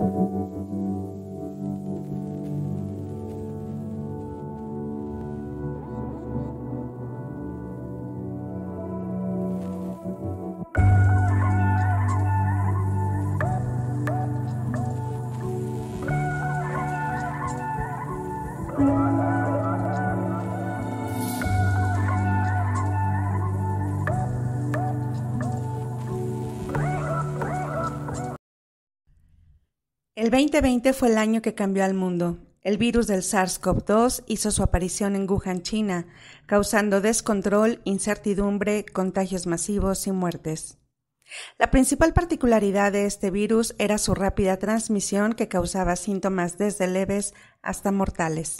Thank you. El 2020 fue el año que cambió al mundo. El virus del SARS-CoV-2 hizo su aparición en Wuhan, China, causando descontrol, incertidumbre, contagios masivos y muertes. La principal particularidad de este virus era su rápida transmisión que causaba síntomas desde leves hasta mortales.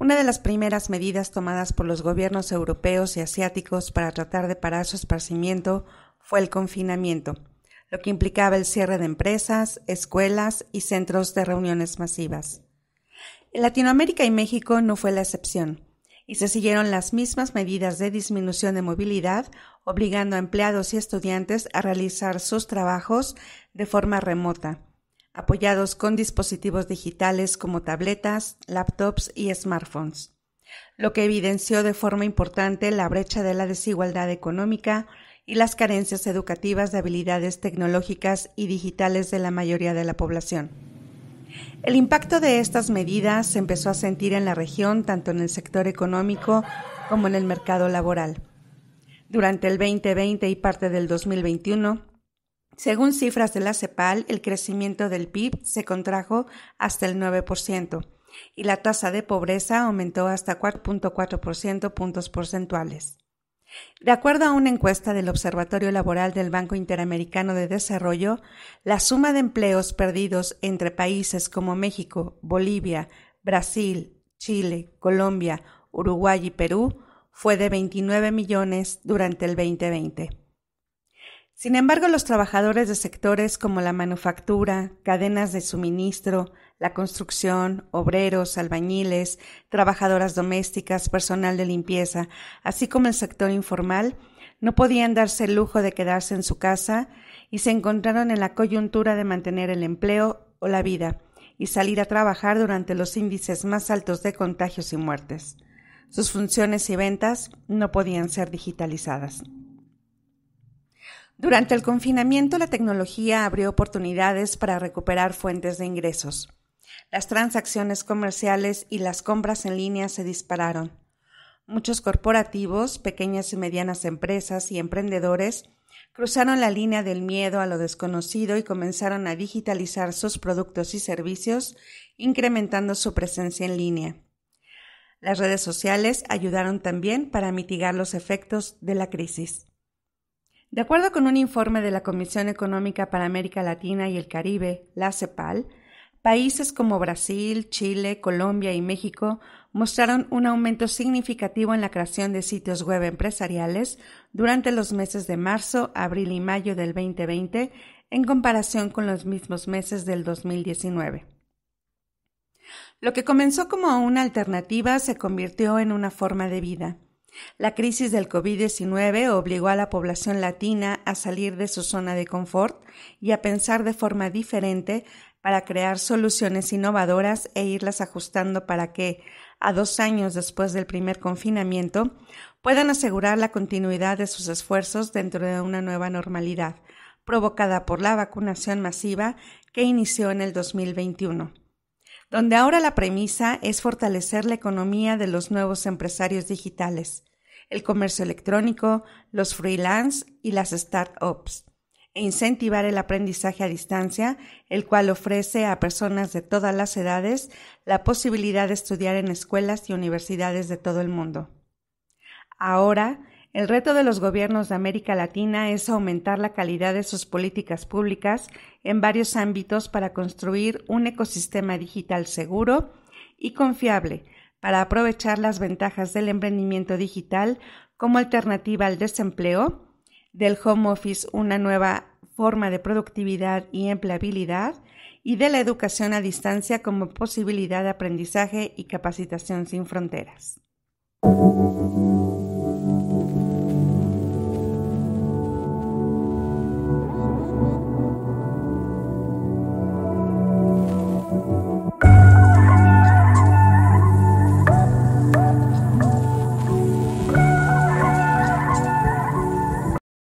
Una de las primeras medidas tomadas por los gobiernos europeos y asiáticos para tratar de parar su esparcimiento fue el confinamiento, lo que implicaba el cierre de empresas, escuelas y centros de reuniones masivas. En Latinoamérica y México no fue la excepción, y se siguieron las mismas medidas de disminución de movilidad, obligando a empleados y estudiantes a realizar sus trabajos de forma remota, apoyados con dispositivos digitales como tabletas, laptops y smartphones, lo que evidenció de forma importante la brecha de la desigualdad económica, y las carencias educativas de habilidades tecnológicas y digitales de la mayoría de la población. El impacto de estas medidas se empezó a sentir en la región, tanto en el sector económico como en el mercado laboral. Durante el 2020 y parte del 2021, según cifras de la CEPAL, el crecimiento del PIB se contrajo hasta el 9% y la tasa de pobreza aumentó hasta 4.4% puntos porcentuales. De acuerdo a una encuesta del Observatorio Laboral del Banco Interamericano de Desarrollo, la suma de empleos perdidos entre países como México, Bolivia, Brasil, Chile, Colombia, Uruguay y Perú fue de 29 millones durante el 2020. Sin embargo, los trabajadores de sectores como la manufactura, cadenas de suministro, la construcción, obreros, albañiles, trabajadoras domésticas, personal de limpieza, así como el sector informal, no podían darse el lujo de quedarse en su casa y se encontraron en la coyuntura de mantener el empleo o la vida y salir a trabajar durante los índices más altos de contagios y muertes. Sus funciones y ventas no podían ser digitalizadas. Durante el confinamiento, la tecnología abrió oportunidades para recuperar fuentes de ingresos. Las transacciones comerciales y las compras en línea se dispararon. Muchos corporativos, pequeñas y medianas empresas y emprendedores cruzaron la línea del miedo a lo desconocido y comenzaron a digitalizar sus productos y servicios, incrementando su presencia en línea. Las redes sociales ayudaron también para mitigar los efectos de la crisis. De acuerdo con un informe de la Comisión Económica para América Latina y el Caribe, la CEPAL, países como Brasil, Chile, Colombia y México mostraron un aumento significativo en la creación de sitios web empresariales durante los meses de marzo, abril y mayo del 2020 en comparación con los mismos meses del 2019. Lo que comenzó como una alternativa se convirtió en una forma de vida la crisis del COVID-19 obligó a la población latina a salir de su zona de confort y a pensar de forma diferente para crear soluciones innovadoras e irlas ajustando para que, a dos años después del primer confinamiento, puedan asegurar la continuidad de sus esfuerzos dentro de una nueva normalidad, provocada por la vacunación masiva que inició en el 2021 donde ahora la premisa es fortalecer la economía de los nuevos empresarios digitales, el comercio electrónico, los freelance y las startups, e incentivar el aprendizaje a distancia, el cual ofrece a personas de todas las edades la posibilidad de estudiar en escuelas y universidades de todo el mundo. Ahora, el reto de los gobiernos de América Latina es aumentar la calidad de sus políticas públicas en varios ámbitos para construir un ecosistema digital seguro y confiable, para aprovechar las ventajas del emprendimiento digital como alternativa al desempleo, del home office una nueva forma de productividad y empleabilidad, y de la educación a distancia como posibilidad de aprendizaje y capacitación sin fronteras.